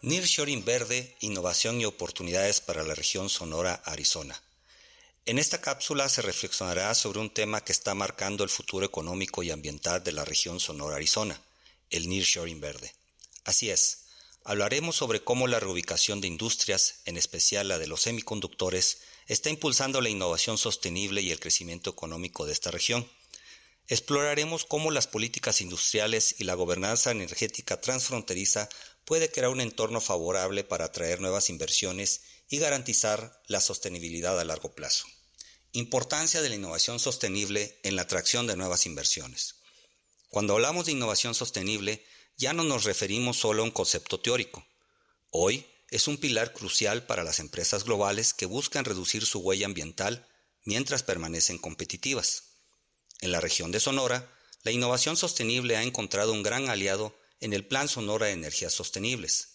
Nearshoring Verde, Innovación y Oportunidades para la región Sonora, Arizona. En esta cápsula se reflexionará sobre un tema que está marcando el futuro económico y ambiental de la región Sonora, Arizona, el Nearshoring Verde. Así es, hablaremos sobre cómo la reubicación de industrias, en especial la de los semiconductores, está impulsando la innovación sostenible y el crecimiento económico de esta región. Exploraremos cómo las políticas industriales y la gobernanza energética transfronteriza puede crear un entorno favorable para atraer nuevas inversiones y garantizar la sostenibilidad a largo plazo. Importancia de la innovación sostenible en la atracción de nuevas inversiones. Cuando hablamos de innovación sostenible, ya no nos referimos solo a un concepto teórico. Hoy es un pilar crucial para las empresas globales que buscan reducir su huella ambiental mientras permanecen competitivas. En la región de Sonora, la innovación sostenible ha encontrado un gran aliado en el Plan Sonora de Energías Sostenibles.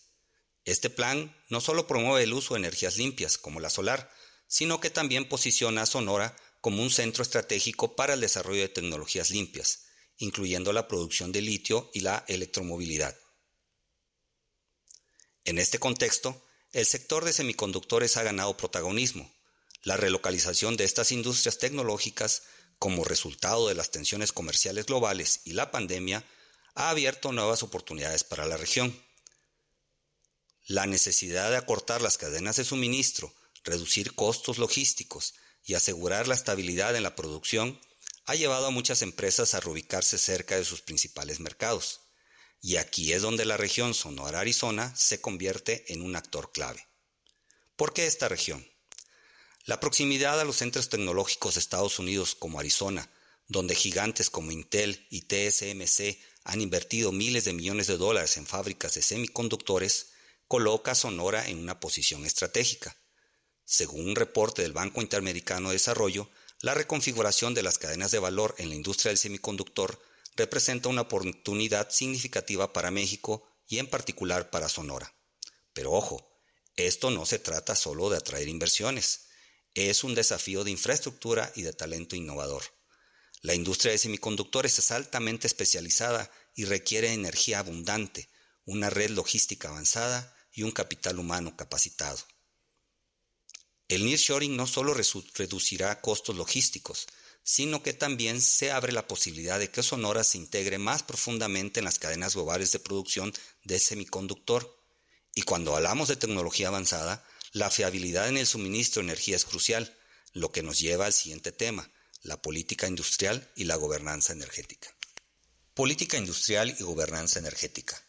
Este plan no solo promueve el uso de energías limpias, como la solar, sino que también posiciona a Sonora como un centro estratégico para el desarrollo de tecnologías limpias, incluyendo la producción de litio y la electromovilidad. En este contexto, el sector de semiconductores ha ganado protagonismo. La relocalización de estas industrias tecnológicas, como resultado de las tensiones comerciales globales y la pandemia, ha abierto nuevas oportunidades para la región. La necesidad de acortar las cadenas de suministro, reducir costos logísticos y asegurar la estabilidad en la producción ha llevado a muchas empresas a reubicarse cerca de sus principales mercados. Y aquí es donde la región Sonora-Arizona se convierte en un actor clave. ¿Por qué esta región? La proximidad a los centros tecnológicos de Estados Unidos como Arizona, donde gigantes como Intel y TSMC han invertido miles de millones de dólares en fábricas de semiconductores, coloca Sonora en una posición estratégica. Según un reporte del Banco Interamericano de Desarrollo, la reconfiguración de las cadenas de valor en la industria del semiconductor representa una oportunidad significativa para México y en particular para Sonora. Pero ojo, esto no se trata solo de atraer inversiones, es un desafío de infraestructura y de talento innovador. La industria de semiconductores es altamente especializada y requiere energía abundante, una red logística avanzada y un capital humano capacitado. El nearshoring no solo reducirá costos logísticos, sino que también se abre la posibilidad de que Sonora se integre más profundamente en las cadenas globales de producción de semiconductor. Y cuando hablamos de tecnología avanzada, la fiabilidad en el suministro de energía es crucial, lo que nos lleva al siguiente tema, la política industrial y la gobernanza energética. Política industrial y gobernanza energética.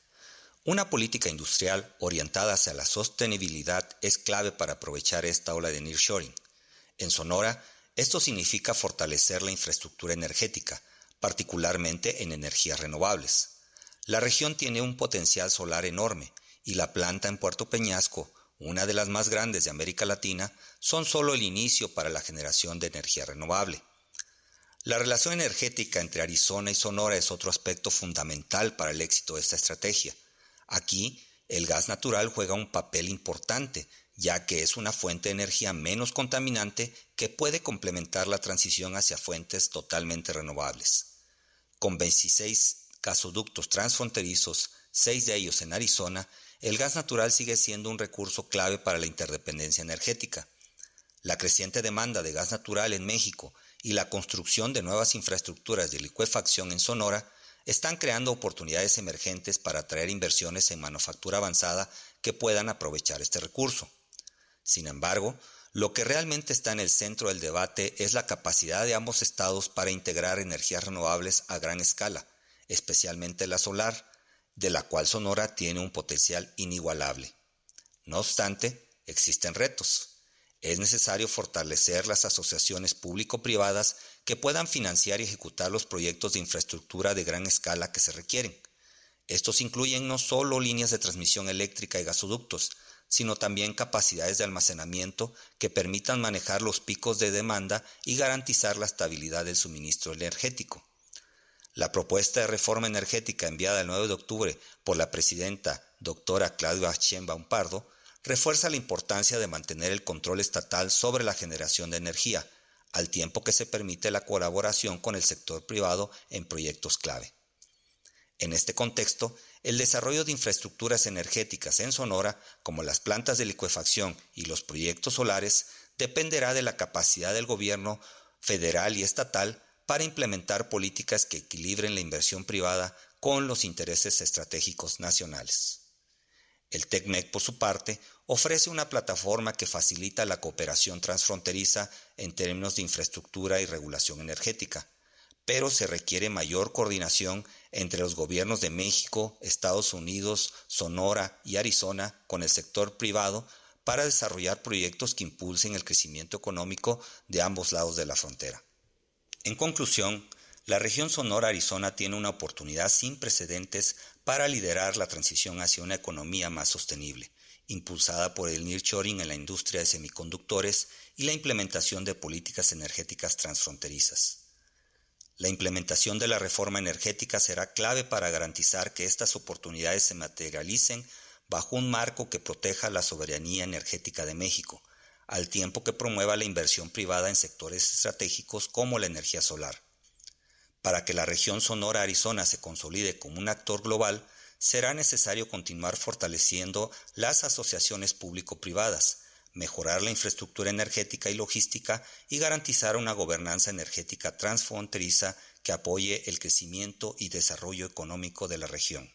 Una política industrial orientada hacia la sostenibilidad es clave para aprovechar esta ola de nearshoring. En Sonora, esto significa fortalecer la infraestructura energética, particularmente en energías renovables. La región tiene un potencial solar enorme y la planta en Puerto Peñasco, una de las más grandes de América Latina, son solo el inicio para la generación de energía renovable. La relación energética entre Arizona y Sonora es otro aspecto fundamental para el éxito de esta estrategia. Aquí, el gas natural juega un papel importante, ya que es una fuente de energía menos contaminante que puede complementar la transición hacia fuentes totalmente renovables. Con 26 gasoductos transfronterizos, 6 de ellos en Arizona, el gas natural sigue siendo un recurso clave para la interdependencia energética. La creciente demanda de gas natural en México y la construcción de nuevas infraestructuras de licuefacción en Sonora están creando oportunidades emergentes para atraer inversiones en manufactura avanzada que puedan aprovechar este recurso. Sin embargo, lo que realmente está en el centro del debate es la capacidad de ambos estados para integrar energías renovables a gran escala, especialmente la solar, de la cual Sonora tiene un potencial inigualable. No obstante, existen retos. Es necesario fortalecer las asociaciones público-privadas que puedan financiar y ejecutar los proyectos de infraestructura de gran escala que se requieren. Estos incluyen no solo líneas de transmisión eléctrica y gasoductos, sino también capacidades de almacenamiento que permitan manejar los picos de demanda y garantizar la estabilidad del suministro energético. La propuesta de reforma energética enviada el 9 de octubre por la presidenta doctora Claudia Sheinbaum Pardo refuerza la importancia de mantener el control estatal sobre la generación de energía, al tiempo que se permite la colaboración con el sector privado en proyectos clave. En este contexto, el desarrollo de infraestructuras energéticas en Sonora, como las plantas de licuefacción y los proyectos solares, dependerá de la capacidad del gobierno federal y estatal para implementar políticas que equilibren la inversión privada con los intereses estratégicos nacionales. El TECMEC, por su parte, ofrece una plataforma que facilita la cooperación transfronteriza en términos de infraestructura y regulación energética, pero se requiere mayor coordinación entre los gobiernos de México, Estados Unidos, Sonora y Arizona con el sector privado para desarrollar proyectos que impulsen el crecimiento económico de ambos lados de la frontera. En conclusión, la región Sonora Arizona tiene una oportunidad sin precedentes para liderar la transición hacia una economía más sostenible, impulsada por el nearshoring en la industria de semiconductores y la implementación de políticas energéticas transfronterizas. La implementación de la reforma energética será clave para garantizar que estas oportunidades se materialicen bajo un marco que proteja la soberanía energética de México, al tiempo que promueva la inversión privada en sectores estratégicos como la energía solar. Para que la región Sonora-Arizona se consolide como un actor global, será necesario continuar fortaleciendo las asociaciones público-privadas, mejorar la infraestructura energética y logística y garantizar una gobernanza energética transfronteriza que apoye el crecimiento y desarrollo económico de la región.